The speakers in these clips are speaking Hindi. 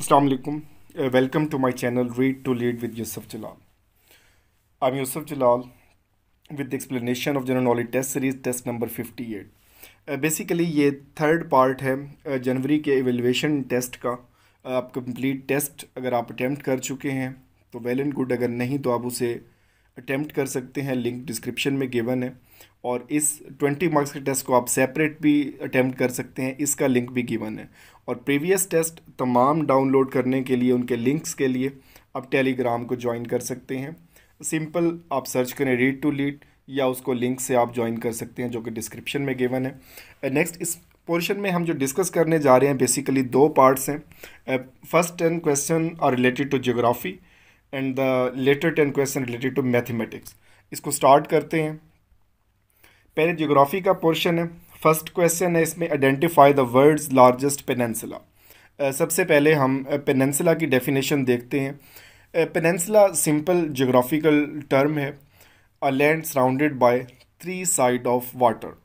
Aslam welcome to my channel read to lead with Yusuf Jalal I am Yusuf Jalal with explanation of general knowledge test series test number 58 basically ये थर्ड पार्ट है uh, जनवरी के एवेलुएशन टेस्ट का uh, आप कंप्लीट टेस्ट अगर आप अटैम्प्ट कर चुके हैं तो वेल एंड गुड अगर नहीं तो आप उसे अटैम्प्ट कर सकते हैं लिंक डिस्क्रिप्शन में गिवन है और इस 20 मार्क्स के टेस्ट को आप सेपरेट भी अटैम्प्ट कर सकते हैं इसका लिंक भी गिवन है और प्रीवियस टेस्ट तमाम डाउनलोड करने के लिए उनके लिंक्स के लिए आप टेलीग्राम को ज्वाइन कर सकते हैं सिंपल आप सर्च करें रीड टू लीड या उसको लिंक से आप ज्वाइन कर सकते हैं जो कि डिस्क्रिप्शन में गिवन है नेक्स्ट इस पोर्शन में हम जो डिस्कस करने जा रहे हैं बेसिकली दो पार्ट्स हैं first ten question are related to geography and the latter ten question related to mathematics इसको स्टार्ट करते हैं पहले जोग्राफ़ी का पोर्शन है फर्स्ट क्वेश्चन है इसमें identify the world's largest peninsula सबसे पहले हम पेनसला की डेफिनेशन देखते हैं पेनसला सिंपल जोग्राफिकल टर्म है a land surrounded by three side of water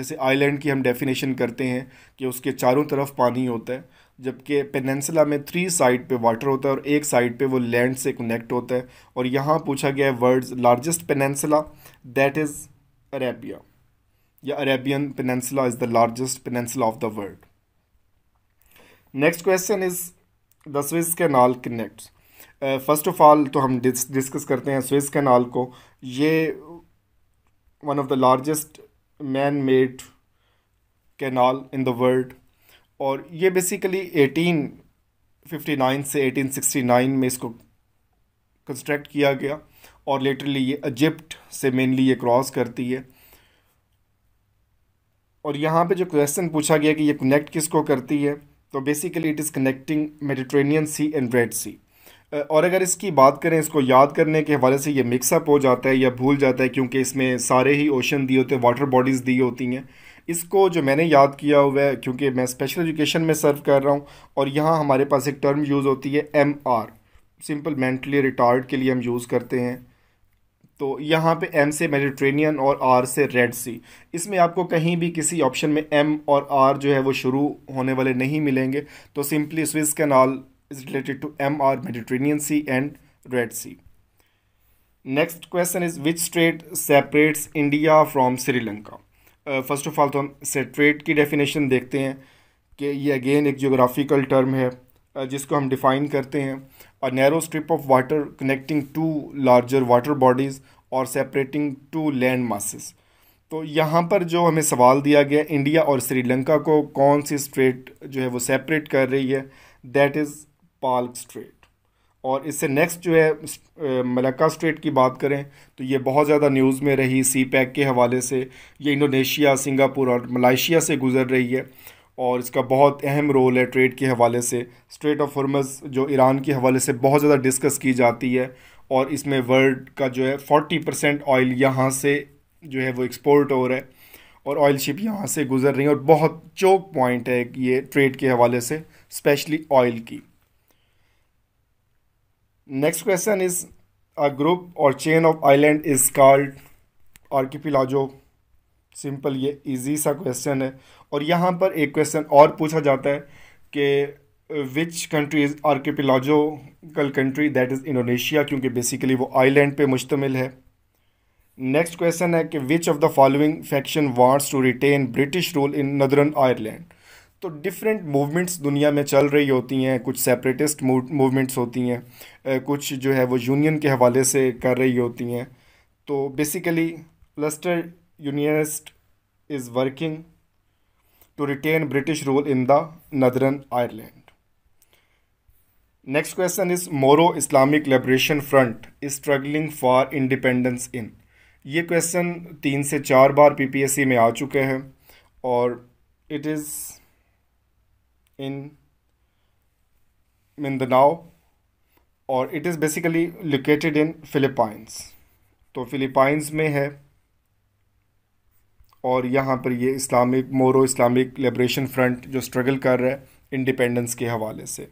जैसे आइलैंड की हम डेफिनेशन करते हैं कि उसके चारों तरफ पानी होता है जबकि पेनसला में थ्री साइड पे वाटर होता है और एक साइड पे वो लैंड से कनेक्ट होता है और यहाँ पूछा गया है world largest peninsula that is Arabia या Arabian peninsula is the largest peninsula of the world next question is the Suez canal connect first of all तो हम डिस्कस करते हैं स्विस कैनाल को ये one of the largest man made canal in the world और ये बेसिकली 1859 से 1869 में इसको कंस्ट्रक्ट किया गया और लेटरली ये इजिप्ट से मेनली ये क्रॉस करती है और यहाँ पे जो क्वेश्चन पूछा गया कि ये कनेक्ट किसको करती है तो basically it is connecting Mediterranean sea and red sea और अगर इसकी बात करें इसको याद करने के हवाले से ये मिक्सअप हो जाता है या भूल जाता है क्योंकि इसमें सारे ही ओशन दिए होते हैं वाटर बॉडीज़ दी होती हैं इसको जो मैंने याद किया हुआ है क्योंकि मैं स्पेशल एजुकेशन में सर्व कर रहा हूँ और यहाँ हमारे पास एक टर्म यूज़ होती है M R simple mentally retard के लिए हम यूज़ करते हैं तो यहाँ पे एम से मेडिट्रेनियन और आर से रेड सी इसमें आपको कहीं भी किसी ऑप्शन में एम और आर जो है वो शुरू होने वाले नहीं मिलेंगे तो simply Suez canal is related to M R Mediterranean sea and red sea next question is which strait separates India from Sri Lanka first of all तो हम सेट्रेट की डेफिनेशन देखते हैं कि ये अगेन एक जोग्राफिकल टर्म है जिसको हम डिफ़ाइन करते हैं a narrow strip of water connecting two larger water bodies और सेपरेटिंग टू लैंड मासेस तो यहाँ पर जो हमें सवाल दिया गया इंडिया और श्रीलंका को कौन सी स्ट्रेट जो है वो सेपरेट कर रही है दैट इज़ पालक स्ट्रेट और इससे नेक्स्ट जो है मलक्का स्ट्रेट की बात करें तो ये बहुत ज़्यादा न्यूज़ में रही सी पैक के हवाले से ये इंडोनेशिया सिंगापुर और मलाइशिया से गुज़र रही है और इसका बहुत अहम रोल है ट्रेड के हवाले से स्ट्रेट ऑफ फॉर्मस जो ईरान के हवाले से बहुत ज़्यादा डिस्कस की जाती है और इसमें वर्ल्ड का जो है फोर्टी परसेंट ऑयल यहाँ से जो है वो एक्सपोर्ट हो रहा है और ऑयल शिप यहाँ से गुजर रही है और बहुत चौक पॉइंट है ये ट्रेड के हवाले से स्पेशली ऑयल की next question is a group और chain of island is called archipelago simple ये इजी सा क्वेश्चन है और यहाँ पर एक क्वेश्चन और पूछा जाता है कि which country is archipelagical country that is Indonesia क्योंकि बेसिकली वो आइलैंड पे मुश्तमिल है नेक्स्ट क्वेश्चन है कि which of the following faction wants to retain British rule in northern Ireland तो डिफरेंट मूवमेंट्स दुनिया में चल रही होती हैं कुछ सेपरेटिस्ट मूवमेंट्स होती हैं uh, कुछ जो है वो यूनियन के हवाले से कर रही होती हैं तो basically Ulster unionist is working to retain British rule in the Northern Ireland. Next question is Moro Islamic Liberation Front is struggling for independence in. ye question 3 se 4 bar ppsc mein aa chuke hain aur it is in mindanao और it is basically located in Philippines तो फिलीपाइंस में है और यहाँ पर ये Islamic Moro Islamic liberation front जो स्ट्रगल कर रहा है इंडिपेंडेंस के हवाले से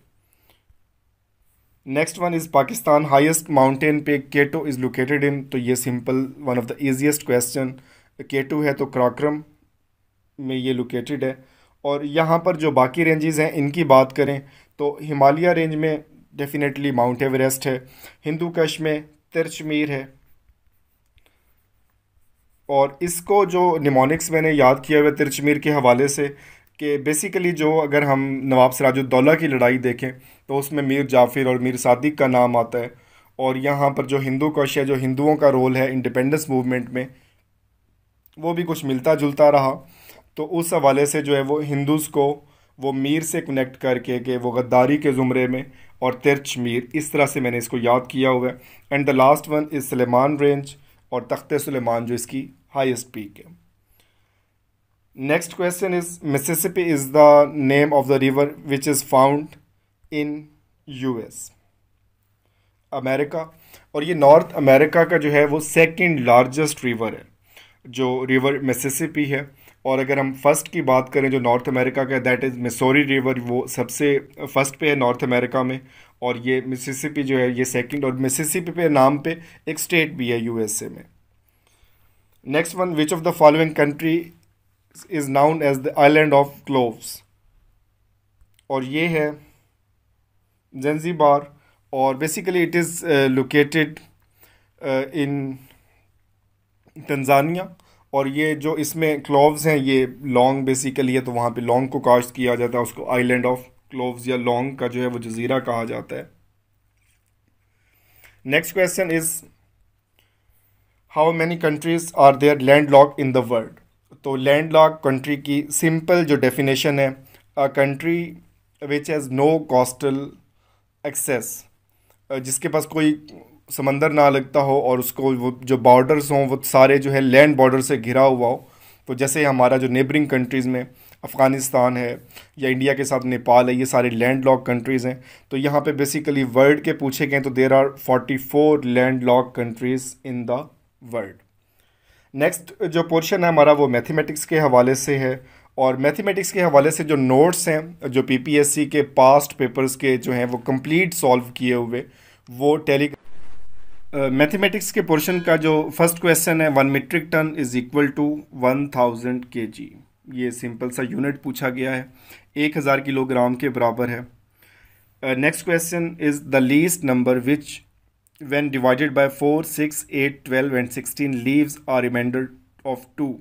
next one is Pakistan highest mountain पे केटो इज़ लोकेटेड इन तो ये simple one of the easiest question K two है तो क्राक्रम में ये लोकेटेड है और यहाँ पर जो बाकी रेंजेज़ हैं इनकी बात करें तो हिमालय रेंज में डेफिनेटली माउंट एवरेस्ट है हिंदू कश में तिरचमीर है और इसको जो निमोनिक्स मैंने याद किया हुआ तिरचमीर के हवाले से कि बेसिकली जो अगर हम नवाब सराजुद्दौला की लड़ाई देखें तो उसमें मीर जाफिर और मीर सादिक का नाम आता है और यहाँ पर जो हिंदू कश है जो हिंदुओं का रोल है इंडिपेंडेंस मूवमेंट में वो भी कुछ मिलता जुलता रहा तो उस हवाले से जो है वो हिंदूज़ को वो मीर से कनेक्ट करके के वो गद्दारी के ज़ुमरे में और तिरच मीर इस तरह से मैंने इसको याद किया हुआ है and the last one is Sulaiman range और तख्त सुलेमान जो इसकी हाइस्ट पीक है next question is Mississippi is the name of the river which is found in US America और ये नॉर्थ अमेरिका का जो है वो सेकंड लार्जेस्ट रिवर है जो रिवर मिसिसिपी है और अगर हम फर्स्ट की बात करें जो नॉर्थ अमेरिका का दैट इज़ मिसोरी रिवर वो सबसे फर्स्ट पे है नॉर्थ अमेरिका में और ये मिसिसिपी जो है ये सेकंड और मिसिसिपी पे नाम पे एक स्टेट भी है यूएसए में next one which of the following country is known as the island of cloves और ये है जेंजीबार और basically it is located in Tanzania और ये जो इसमें क्लोव्स हैं ये लॉन्ग बेसिकली है तो वहाँ पे लॉन्ग को कास्ट किया जाता है उसको आइलैंड ऑफ क्लोव्स या लॉन्ग का जो है वो जजीरा कहा जाता है next question is how many countries are there land lock in the world तो लैंड लॉक कंट्री की सिंपल जो डेफिनेशन है a country which has no coastal access जिसके पास कोई समंदर ना लगता हो और उसको वो जो बॉर्डर्स हों वो सारे जो है लैंड बॉर्डर से घिरा हुआ हो तो जैसे हमारा जो नेबरिंग कंट्रीज़ में अफ़गानिस्तान है या इंडिया के साथ नेपाल है ये सारे लैंड लॉक कंट्रीज़ हैं तो यहाँ पे बेसिकली वर्ल्ड के पूछे गए तो there are forty four land lock countries in the world next जो पोर्शन है हमारा वो मैथमेटिक्स के हवाले से है और मैथमेटिक्स के हवाले से जो नोट्स हैं जो पी के पास्ट पेपर्स के जो हैं वो कम्प्लीट सॉल्व किए हुए वो टेली मैथमेटिक्स uh, के पोर्शन का जो फर्स्ट क्वेश्चन है one metric ton is equal to one thousand K G ये सिंपल सा यूनिट पूछा गया है एक हज़ार किलोग्राम के बराबर है next question is the least number which when divided by four six eight twelve and sixteen leaves are reminder of two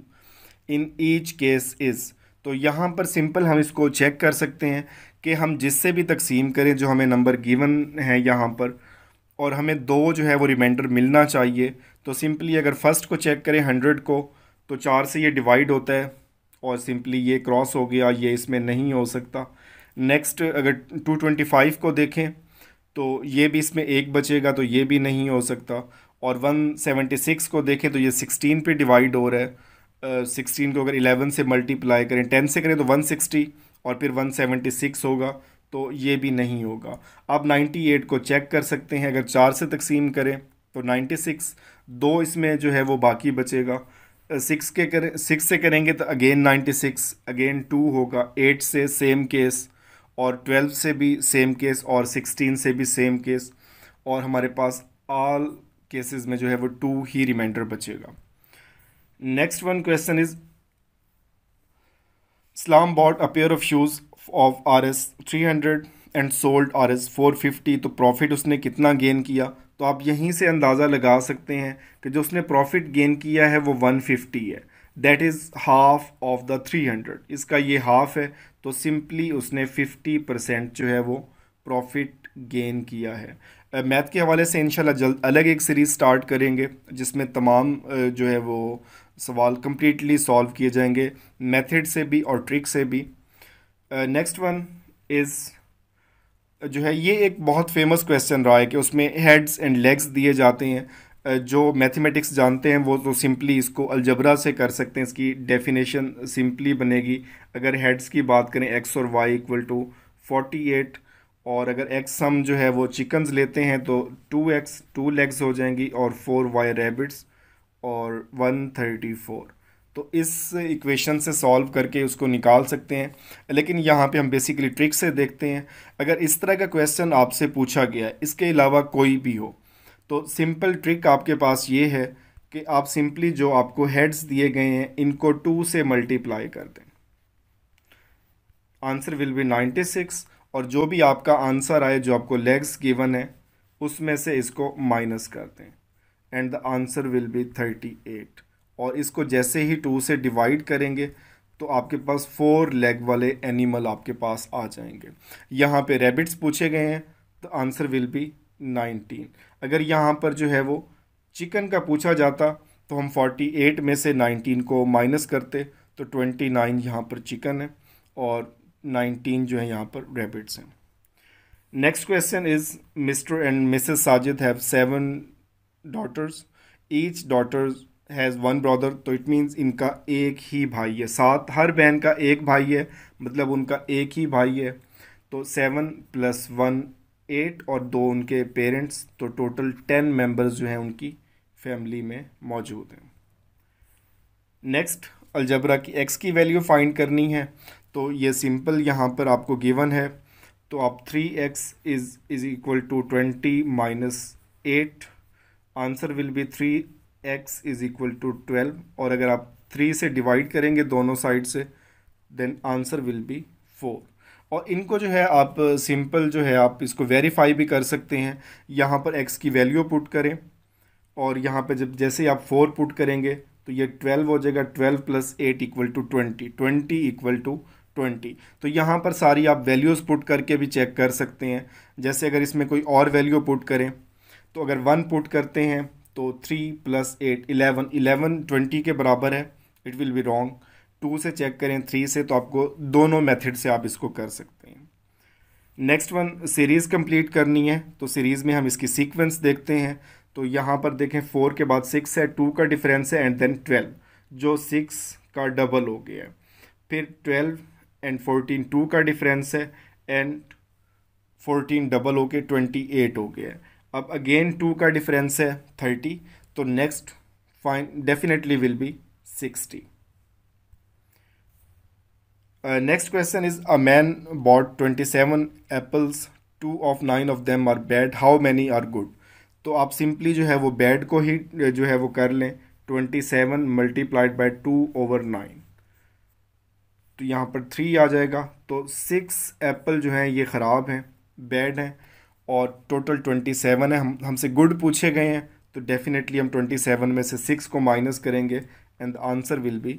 in each case is तो यहाँ पर सिंपल हम इसको चेक कर सकते हैं कि हम जिससे भी तकसीम करें जो हमें नंबर गिवन है यहाँ पर और हमें दो जो है वो रिमाइंडर मिलना चाहिए तो सिंपली अगर फर्स्ट को चेक करें हंड्रेड को तो चार से ये डिवाइड होता है और सिंपली ये क्रॉस हो गया ये इसमें नहीं हो सकता नेक्स्ट अगर 225 को देखें तो ये भी इसमें एक बचेगा तो ये भी नहीं हो सकता और 176 को देखें तो ये 16 पे डिवाइड हो रहा है uh, 16 को अगर 11 से मल्टीप्लाई करें 10 से करें तो 160 और फिर 176 होगा तो ये भी नहीं होगा आप 98 को चेक कर सकते हैं अगर चार से तकसीम करें तो सिक्स दो इसमें जो है वो बाकी बचेगा सिक्स के करें सिक्स से करेंगे तो again ninety six again two होगा एट से सेम केस और ट्वेल्व से भी सेम केस और सिक्सटीन से भी सेम केस और हमारे पास ऑल केसेस में जो है वो टू ही रिमाइंडर बचेगा next one question is Islam bought a pair of shoes of R S three hundred and sold R S four fifty तो प्रॉफिट उसने कितना गेन किया तो आप यहीं से अंदाज़ा लगा सकते हैं कि जो उसने प्रॉफिट गेन किया है वो 150 है that is half of the 300 इसका ये हाफ है तो सिंपली उसने 50 परसेंट जो है वो प्रॉफिट गेन किया है मैथ के हवाले से इंशाल्लाह जल्द अलग एक सीरीज़ स्टार्ट करेंगे जिसमें तमाम जो है वो सवाल कम्प्लीटली सॉल्व किए जाएंगे मेथड से भी और ट्रिक से भी नेक्स्ट वन इज़ जो है ये एक बहुत फेमस क्वेश्चन रहा है कि उसमें हेड्स एंड लेग्स दिए जाते हैं जो मैथमेटिक्स जानते हैं वो तो सिंपली इसको अलजबरा से कर सकते हैं इसकी डेफिनेशन सिंपली बनेगी अगर हेड्स की बात करें एक्स और Y equal to forty eight और अगर एक्स सम जो है वो चिकन्स लेते हैं तो टू एक्स टू लेग्स हो जाएंगी और फोर वाई रेबिट्स और वन थर्टी फोर तो इस इक्वेशन से सॉल्व करके उसको निकाल सकते हैं लेकिन यहाँ पे हम बेसिकली ट्रिक से देखते हैं अगर इस तरह का क्वेश्चन आपसे पूछा गया है इसके अलावा कोई भी हो तो सिंपल ट्रिक आपके पास ये है कि आप सिंपली जो आपको हेड्स दिए गए हैं इनको टू से मल्टीप्लाई कर दें answer will be ninety six और जो भी आपका आंसर आए जो आपको लेग्स गिवन है उसमें से इसको माइनस कर दें and the answer will be thirty eight और इसको जैसे ही टू से डिवाइड करेंगे तो आपके पास फोर लेग वाले एनिमल आपके पास आ जाएंगे यहाँ पे रेबिट्स पूछे गए हैं तो आंसर विल बी नाइनटीन अगर यहाँ पर जो है वो चिकन का पूछा जाता तो हम फोर्टी एट में से नाइनटीन को माइनस करते तो ट्वेंटी नाइन यहाँ पर चिकन है और नाइनटीन जो है यहाँ पर रैबिट्स हैं next question is Mr and Mrs Sajid have seven daughters each daughters has one brother तो इट मीन्स इनका एक ही भाई है सात हर बहन का एक भाई है मतलब उनका एक ही भाई है तो सेवन प्लस वन एट और दो उनके पेरेंट्स तो टोटल टेन मेंबर्स जो हैं उनकी फैमिली में मौजूद हैं नेक्स्ट अलजबरा की एक्स की वैल्यू फाइंड करनी है तो ये सिंपल यहाँ पर आपको गिवन है तो आप three x is is equal to twenty minus eight answer will be three x is equal to twelve और अगर आप थ्री से डिवाइड करेंगे दोनों साइड से then answer will be four और इनको जो है आप सिंपल uh, जो है आप इसको वेरीफाई भी कर सकते हैं यहाँ पर एक्स की वैल्यू पुट करें और यहाँ पर जब जैसे आप फोर पुट करेंगे तो ये ट्वेल्व हो जाएगा twelve plus eight equal to twenty twenty equal to twenty तो यहाँ पर सारी आप वैल्यूज़ पुट करके भी चेक कर सकते हैं जैसे अगर इसमें कोई और वैल्यू पुट करें तो अगर वन पुट करते हैं तो three plus eight eleven eleven twenty के बराबर है it will be wrong two से चेक करें थ्री से तो आपको दोनों मेथड से आप इसको कर सकते हैं नेक्स्ट वन सीरीज़ कंप्लीट करनी है तो सीरीज़ में हम इसकी सीक्वेंस देखते हैं तो यहाँ पर देखें फोर के बाद सिक्स है टू का डिफरेंस है एंड देन ट्वेल्व जो सिक्स का डबल हो गया फिर ट्वेल्व एंड फोर्टीन टू का डिफरेंस है एंड फोर्टीन डबल हो के ट्वेंटी एट हो गया है अब अगेन टू का डिफरेंस है थर्टी तो next fine definitely will be sixty next question is a man bought twenty seven apples two of nine of them are bad how many are good तो आप सिंपली जो है वो बैड को ही uh, जो है वो कर लें twenty seven multiplied by two over nine तो यहाँ पर थ्री आ जाएगा तो सिक्स एप्पल जो हैं ये ख़राब हैं बैड हैं और टोटल ट्वेंटी सेवन है हम हमसे गुड पूछे गए हैं तो डेफिनेटली हम ट्वेंटी सेवन में से सिक्स को माइनस करेंगे and the answer will be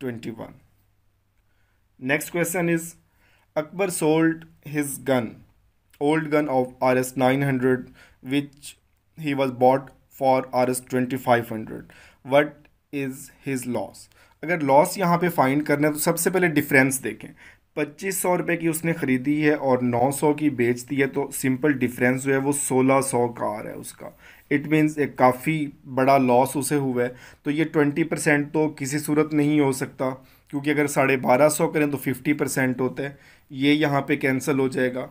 twenty one next question is Akbar sold his gun old gun of R S nine hundred which he was bought for R S twenty five hundred what is his loss अगर लॉस यहाँ पे फाइंड करना है तो सबसे पहले डिफरेंस देखें पच्चीस सौ रुपये की उसने ख़रीदी है और नौ सौ की बेचती है तो सिंपल डिफरेंस जो है वो सोलह सौ का आ रहा है उसका इट मीन्स एक काफ़ी बड़ा लॉस उसे हुआ है तो ये ट्वेंटी परसेंट तो किसी सूरत नहीं हो सकता क्योंकि अगर साढ़े बारह सौ करें तो फिफ्टी परसेंट होता है ये यहाँ पे कैंसिल हो जाएगा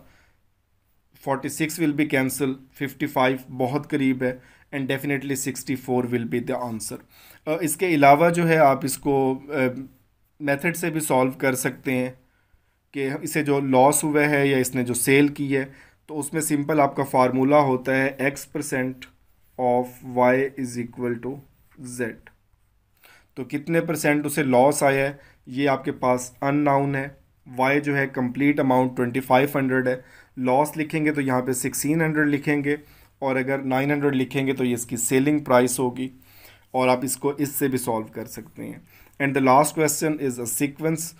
forty six will be cancel fifty five बहुत करीब है and definitely sixty four will be the answer इसके अलावा जो है आप इसको मेथड uh, से भी सॉल्व कर सकते हैं कि इसे जो लॉस हुआ है या इसने जो सेल की है तो उसमें सिंपल आपका फार्मूला होता है x percent of y is equal to z तो कितने परसेंट उसे लॉस आया है ये आपके पास अननाउन है वाई जो है complete amount twenty five hundred है लॉस लिखेंगे तो यहाँ पे सिक्सटीन हंड्रेड लिखेंगे और अगर नाइन हंड्रेड लिखेंगे तो ये इसकी सेलिंग प्राइस होगी और आप इसको इससे भी सॉल्व कर सकते हैं and the last question is a sequence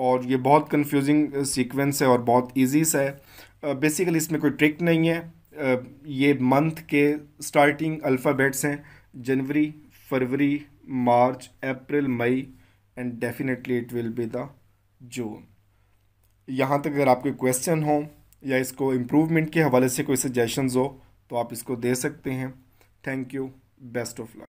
और ये बहुत कंफ्यूजिंग सीक्वेंस uh, है और बहुत ईजी सा है बेसिकली uh, इसमें कोई ट्रिक नहीं है uh, ये मंथ के स्टार्टिंग अल्फ़ाबेट्स हैं जनवरी फरवरी मार्च अप्रैल मई and definitely it will be the June यहाँ तक अगर आपके क्वेश्चन हो या इसको इम्प्रूवमेंट के हवाले से कोई सजेशंस हो तो आप इसको दे सकते हैं thank you best of luck